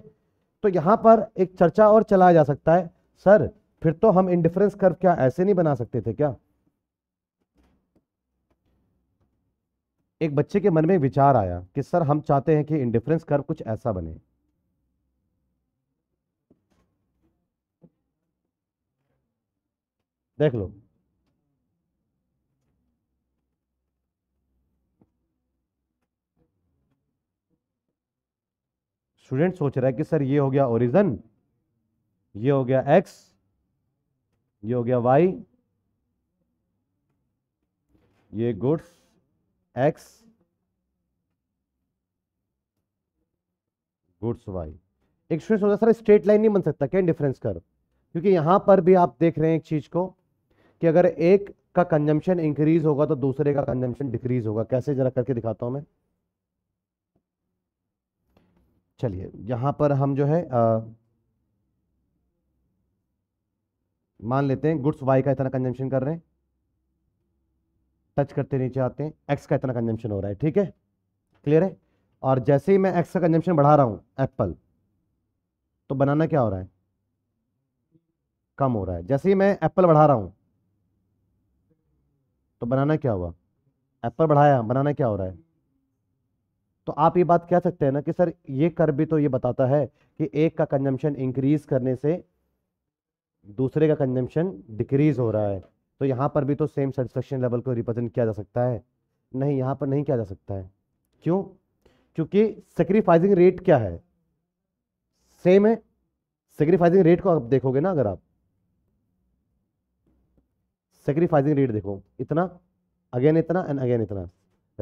तो यहाँ पर एक चर्चा और चलाया जा सकता है सर फिर तो हम इंडिफरेंस कर्व क्या ऐसे नहीं बना सकते थे क्या एक बच्चे के मन में विचार आया कि सर हम चाहते हैं कि इंडिफरेंस कर्व कुछ ऐसा बने देख लो स्टूडेंट सोच रहा है कि सर ये हो गया ओरिजन ये हो गया एक्स ये हो गया वाई ये गुड्स एक्स गुड्स वाई एक स्टूडेंट सोचा सर स्ट्रेट लाइन नहीं बन सकता क्या डिफरेंस कर क्योंकि यहां पर भी आप देख रहे हैं एक चीज़ को कि अगर एक का कंजम्पशन इंक्रीज होगा तो दूसरे का कंजम्पशन डिक्रीज होगा कैसे जरा करके दिखाता हूं मैं चलिए यहाँ पर हम जो है आ, मान लेते हैं गुड्स वाई का इतना कंजम्पशन कर रहे हैं टच करते नीचे आते हैं एक्स का इतना कंजम्पशन हो रहा है ठीक है क्लियर है और जैसे ही मैं एक्स का कंजम्पशन बढ़ा रहा हूँ एप्पल तो बनाना क्या हो रहा है कम हो रहा है जैसे ही मैं एप्पल बढ़ा रहा हूँ तो बनाना क्या हुआ एप्पल बढ़ाया बनाना क्या हो रहा है तो आप ये बात कह सकते हैं ना कि सर ये कर भी तो ये बताता है कि एक का कंजम्पशन इंक्रीज करने से दूसरे का कंजम्पशन डिक्रीज हो रहा है तो यहाँ पर भी तो सेम सेटिस्फेक्शन लेवल को रिप्रेजेंट किया जा सकता है नहीं यहाँ पर नहीं किया जा सकता है क्यों क्योंकि सेक्रीफाइजिंग रेट क्या है सेम है सेक्रीफाइजिंग रेट को आप देखोगे ना अगर आप सेक्रीफाइजिंग रेट देखो इतना अगेन इतना एंड अगेन इतना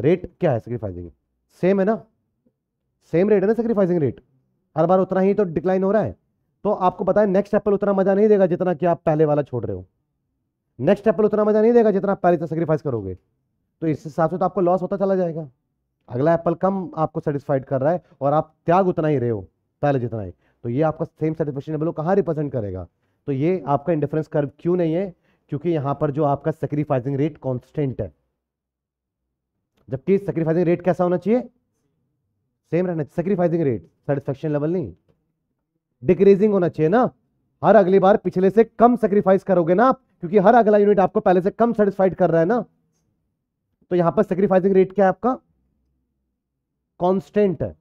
रेट क्या है सेक्रीफाइजिंग सेम है ना सेम रेट है ना सेक्रीफाइसिंग रेट हर बार उतना ही तो डिक्लाइन हो रहा है तो आपको पता है नेक्स्ट एप्पल उतना मजा नहीं देगा जितना कि आप पहले वाला छोड़ रहे हो नेक्स्ट एप्पल उतना मजा नहीं देगा जितना पहले से सेक्रीफाइस करोगे तो इस हिसाब से तो आपको लॉस होता चला जाएगा अगला एप्पल कम आपको सेटिस्फाइड कर रहा है और आप त्याग उतना ही रहे हो पहले जितना ही तो ये आपका सेम सेटिस्फेक्शन कहाँ रिप्रेजेंट करेगा तो ये आपका इंडिफरेंस कर्व क्यों नहीं है क्योंकि यहाँ पर जो आपका सेक्रीफाइसिंग रेट कॉन्स्टेंट है जबकि सेक्रीफाइसिंग रेट कैसा होना चाहिए सेम रहना चाहिए सेक्रीफाइसिंग रेट सेटिस्फेक्शन लेवल नहीं डिक्रीजिंग होना चाहिए ना हर अगली बार पिछले से कम सेक्रीफाइस करोगे ना आप क्योंकि हर अगला यूनिट आपको पहले से कम सेटिस्फाइड कर रहा है ना तो यहां पर सेक्रीफाइसिंग रेट क्या है आपका कॉन्स्टेंट है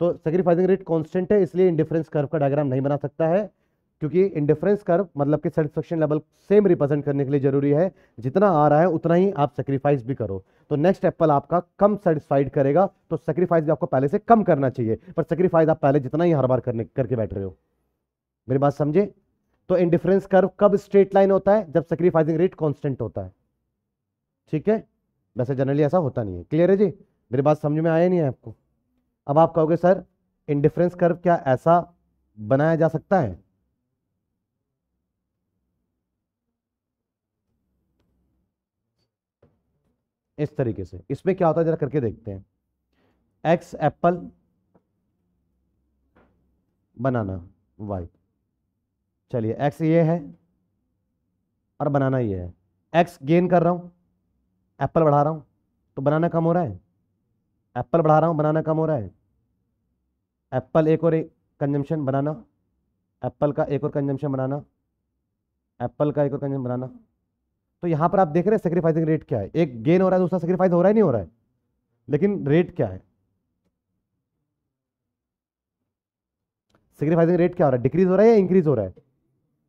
तो सेक्रीफाइसिंग रेट कॉन्स्टेंट है इसलिए इंडिफरेंस कर्व का डायग्राम नहीं बना सकता है क्योंकि इंडिफरेंस कर्व मतलब कि सेटिस्फेक्शन लेवल सेम रिप्रेजेंट करने के लिए जरूरी है जितना आ रहा है उतना ही आप सेक्रीफाइस भी करो तो नेक्स्ट एप्पल आपका कम सेटिस्फाइड करेगा तो सेक्रीफाइस भी आपको पहले से कम करना चाहिए पर सेक्रीफाइस आप पहले जितना ही हर बार करने करके बैठ रहे हो मेरी बात समझे तो इंडिफरेंस कर्व कब स्ट्रेट लाइन होता है जब सेक्रीफाइसिंग रेट कॉन्स्टेंट होता है ठीक है वैसे जनरली ऐसा होता नहीं है क्लियर है जी मेरी बात समझ में आया नहीं है आपको अब आप कहोगे सर इंडिफरेंस कर्व क्या ऐसा बनाया जा सकता है इस तरीके से इसमें क्या होता है जरा करके देखते हैं एक्स एप्पल बनाना वाई चलिए एक्स ये है और बनाना ये है एक्स गेन कर रहा हूँ एप्पल बढ़ा रहा हूँ तो बनाना कम हो रहा है एप्पल बढ़ा रहा हूँ बनाना कम हो रहा है एप्पल एक और एक कंजम्पशन बनाना एप्पल का एक और कंजम्पशन बनाना एप्पल का एक और कंजम्पशन बनाना तो यहां पर आप देख रहे हैं सेक्रीफाइसिंग रेट क्या है एक गेन हो रहा है दूसरा सेक्रीफाइस हो रहा है नहीं हो रहा है लेकिन रेट क्या है सेक्रीफाइसिंग रेट क्या हो रहा है डिक्रीज हो रहा है या इंक्रीज हो रहा है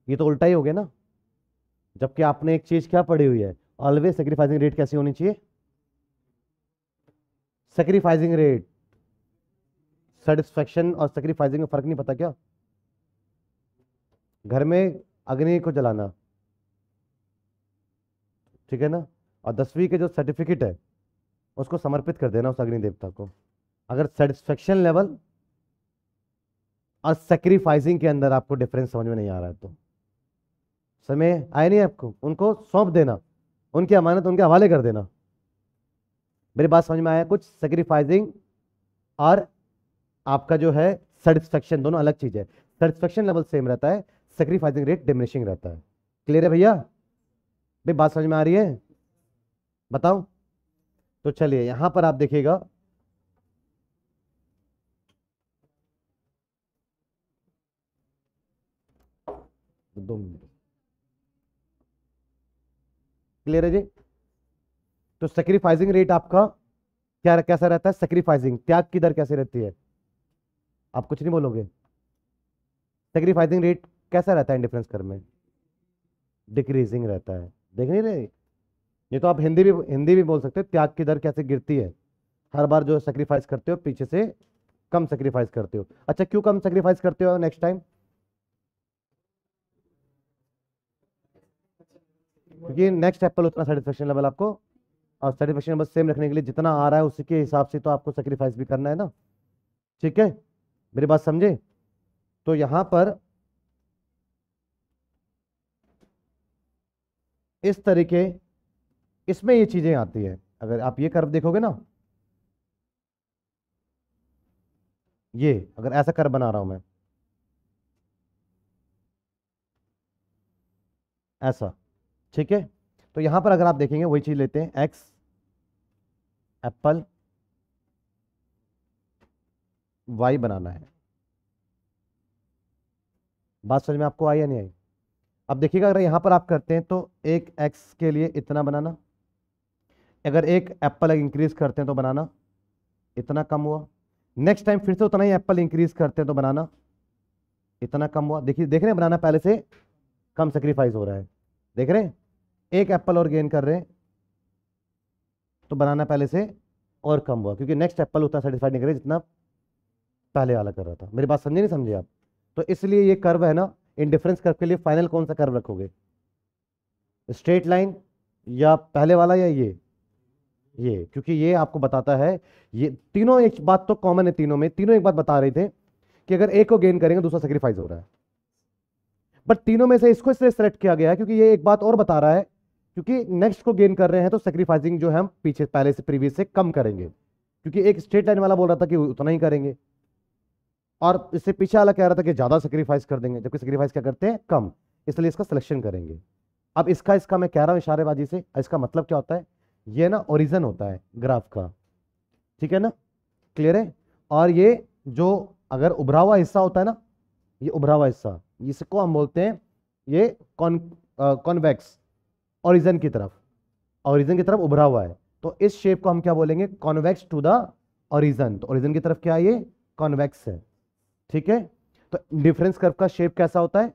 ये तो उल्टा ही हो गया ना जबकि आपने एक चीज क्या पड़ी हुई है ऑलवेज सेक्रीफाइसिंग रेट कैसी होनी चाहिए सेक्रीफाइसिंग रेट सेटिस्फेक्शन और सेक्रीफाइसिंग में फर्क नहीं पता क्या घर में अग्नि को जलाना ठीक है ना और दसवीं के जो सर्टिफिकेट है उसको समर्पित कर देना उस अग्नि देवता को अगर सेटिस्फेक्शन लेवल और सेक्रीफाइसिंग के अंदर आपको डिफरेंस समझ में नहीं आ रहा है तो समय आए नहीं आपको उनको सौंप देना उनकी अमानत उनके हवाले कर देना मेरी बात समझ में आया कुछ सेक्रीफाइसिंग और आपका जो है सेटिस्फेक्शन दोनों अलग चीज़ है सेटिस्फेक्शन लेवल सेम रहता है सेक्रीफाइसिंग रेट डिमिनिशिंग रहता है क्लियर है भैया भाई बात समझ में आ रही है बताओ तो चलिए यहां पर आप देखिएगा दो मिनट क्लियर है जी तो सेक्रीफाइसिंग रेट आपका क्या कैसा रहता है सेक्रीफाइसिंग त्याग की दर कैसे रहती है आप कुछ नहीं बोलोगे सेक्रीफाइसिंग रेट कैसा रहता है डिफरेंस कर में डिक्रीजिंग रहता है देख नहीं रहे ये तो आप हिंदी भी हिंदी भी बोल सकते हो त्याग की दर कैसे गिरती है हर बार जो सेक्रीफाइस करते हो पीछे से कम सेक्रीफाइस करते हो अच्छा क्यों कम सेक्रीफाइस करते हो नेक्स्ट टाइम क्योंकि नेक्स्ट एप्पल उतना सेटिस्फेक्शन लेवल आपको और सेटिस्फेक्शन लेवल सेम रखने के लिए जितना आ रहा है उसी के हिसाब से तो आपको सेक्रीफाइस भी करना है ना ठीक है मेरी बात समझे तो यहाँ पर इस तरीके इसमें ये चीज़ें आती है अगर आप ये कर्व देखोगे ना ये अगर ऐसा कर्व बना रहा हूं मैं ऐसा ठीक है तो यहां पर अगर आप देखेंगे वही चीज लेते हैं एक्स एप्पल वाई बनाना है बात समझ में आपको आई या नहीं आई अब देखिएगा अगर यहाँ पर आप करते हैं तो एक एक्स के लिए इतना बनाना अगर एक एप्पल इंक्रीज करते हैं तो बनाना इतना कम हुआ नेक्स्ट टाइम फिर से उतना ही एप्पल इंक्रीज करते हैं तो बनाना इतना कम हुआ देखिए देख रहे हैं बनाना पहले से कम सेक्रीफाइस हो रहा है देख रहे हैं एक एप्पल और गेन कर रहे हैं तो बनाना पहले से और कम हुआ क्योंकि नेक्स्ट एप्पल उतना सेटिस्फाइड नहीं करे जितना पहले वाला कर रहा था मेरी बात समझे नहीं समझे आप तो इसलिए ये कर्व है ना इन डिफरेंस कर्व के लिए फाइनल कौन सा कर्व रखोगे स्ट्रेट लाइन या पहले वाला या ये ये क्योंकि ये आपको बताता है ये तीनों एक बात तो कॉमन है तीनों में तीनों एक बात बता रहे थे कि अगर एक को गेन करेंगे दूसरा सेक्रीफाइस हो रहा है बट तीनों में से इसको इसलिए सेलेक्ट किया गया है क्योंकि ये एक बात और बता रहा है क्योंकि नेक्स्ट को गेन कर रहे हैं तो सेक्रीफाइसिंग जो है हम पीछे पहले से प्रीवियस से कम करेंगे क्योंकि एक स्ट्रेट लाइन वाला बोल रहा था कि उतना ही करेंगे और इससे पीछे वाला कह रहा था कि ज़्यादा सेक्रीफाइस कर देंगे जबकि सेक्रीफाइस क्या करते हैं कम इसलिए इसका सिलेक्शन करेंगे अब इसका इसका मैं कह रहा हूँ इशारेबाजी से इसका मतलब क्या होता है ये ना ओरिजन होता है ग्राफ का ठीक है ना क्लियर है और ये जो अगर उभरा हुआ हिस्सा होता है ना ये उभरा हुआ हिस्सा इसको हम बोलते हैं ये कॉन कॉन्वेक्स ओरिजन की तरफ ओरिजन की तरफ उभरा हुआ है तो इस शेप को हम क्या बोलेंगे कॉन्वेक्स टू द ओरिजन तो ओरिजन की तरफ क्या है ये कॉन्वेक्स है ठीक है तो डिफरेंस कर्व का शेप कैसा होता है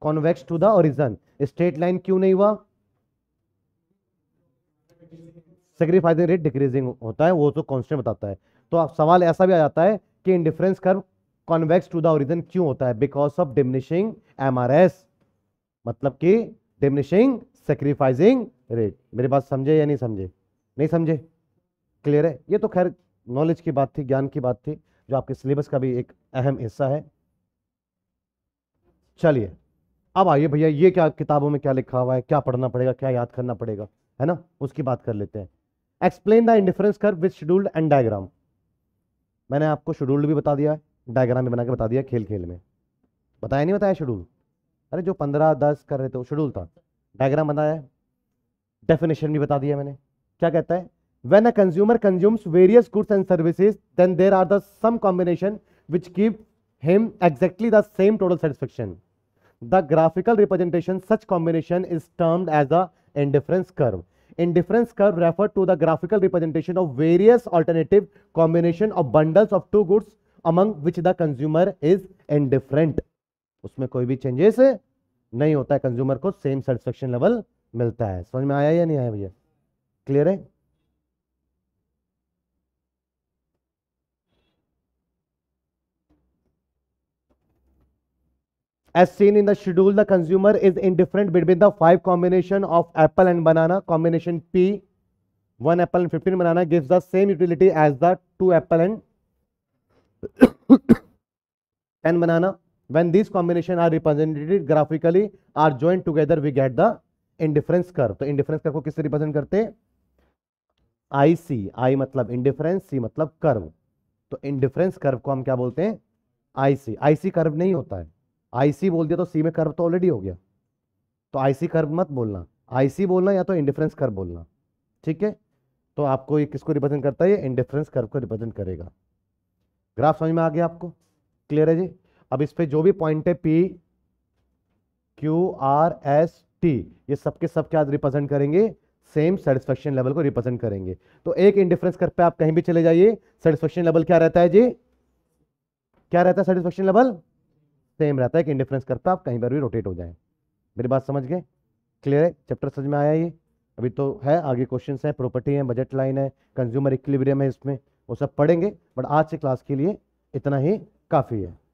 convex to the origin straight line क्यों नहीं हुआ सेक्रीफाइसिंग रेट डिक्रीजिंग होता है वो तो कॉन्स्टेंट बताता है तो अब सवाल ऐसा भी आ जाता है कि indifference curve convex to the origin क्यों होता है बिकॉज ऑफ डिमिनिशिंग एमआरएस मतलब कि डिमिनिशिंग सेक्रीफाइसिंग रेट मेरी बात समझे या नहीं समझे नहीं समझे क्लियर है ये तो खैर नॉलेज की बात थी ज्ञान की बात थी जो आपके सिलेबस का भी एक अहम हिस्सा है चलिए अब आइए भैया ये क्या किताबों में क्या लिखा हुआ है क्या पढ़ना पड़ेगा क्या याद करना पड़ेगा है ना उसकी बात कर लेते हैं explain the indifference curve with scheduled and diagram मैंने आपको शेड्यूल्ड भी बता दिया है डायग्राम भी बना के बता दिया खेल खेल में बताया नहीं बताया शेड्यूल अरे जो पंद्रह दस कर रहे थे वो शेड्यूल था डायग्राम बनाया डेफिनेशन भी बता दिया मैंने क्या कहता है when a consumer consumes various goods and services then there are the some combination which give him exactly the same total satisfaction the graphical representation such combination is termed as the indifference curve indifference curve refer to the graphical representation of various alternative combination of bundles of two goods among which the consumer is indifferent उसमें कोई भी changes नहीं होता है consumer को same satisfaction level मिलता है समझ में आया या नहीं आया भैया क्लियर है as seen in the schedule the consumer is indifferent between the five combination of apple and banana combination p one apple and 15 banana gives the same utility as the two apple and 10 banana when these combination are represented graphically are joined together we get the indifference curve so, indifference curve को किससे represent करते हैं आई सी आई मतलब indifference सी मतलब curve तो indifference curve को हम क्या बोलते हैं आई सी आई सी कर्व नहीं होता है आईसी बोल दिया तो सी में कर्व तो ऑलरेडी हो गया तो आईसी कर्व मत बोलना आईसी बोलना या तो इंडिफरेंस कर्व बोलना ठीक है तो आपको ये किसको रिप्रेजेंट करता है ये इंडिफरेंस कर्व को रिप्रेजेंट करेगा ग्राफ समझ में आ गया आपको क्लियर है जी अब इस पर जो भी पॉइंट है P Q R S T ये सबके सब क्या रिप्रेजेंट करेंगे सेम सेटिस्फेक्शन लेवल को रिप्रेजेंट करेंगे तो एक इंडिफरेंस कर पे आप कहीं भी चले जाइए सेटिस्फेक्शन लेवल क्या रहता है जी क्या रहता है सेटिस्फेक्शन लेवल सेम रहता है कि इंडिफरेंस करता आप कहीं पर भी रोटेट हो जाए मेरी बात समझ गए क्लियर है चैप्टर समझ में आया ये अभी तो है आगे क्वेश्चंस हैं प्रॉपर्टी है बजट लाइन है कंज्यूमर इक्विलिब्रियम है इसमें वो सब पढ़ेंगे बट आज से क्लास के लिए इतना ही काफ़ी है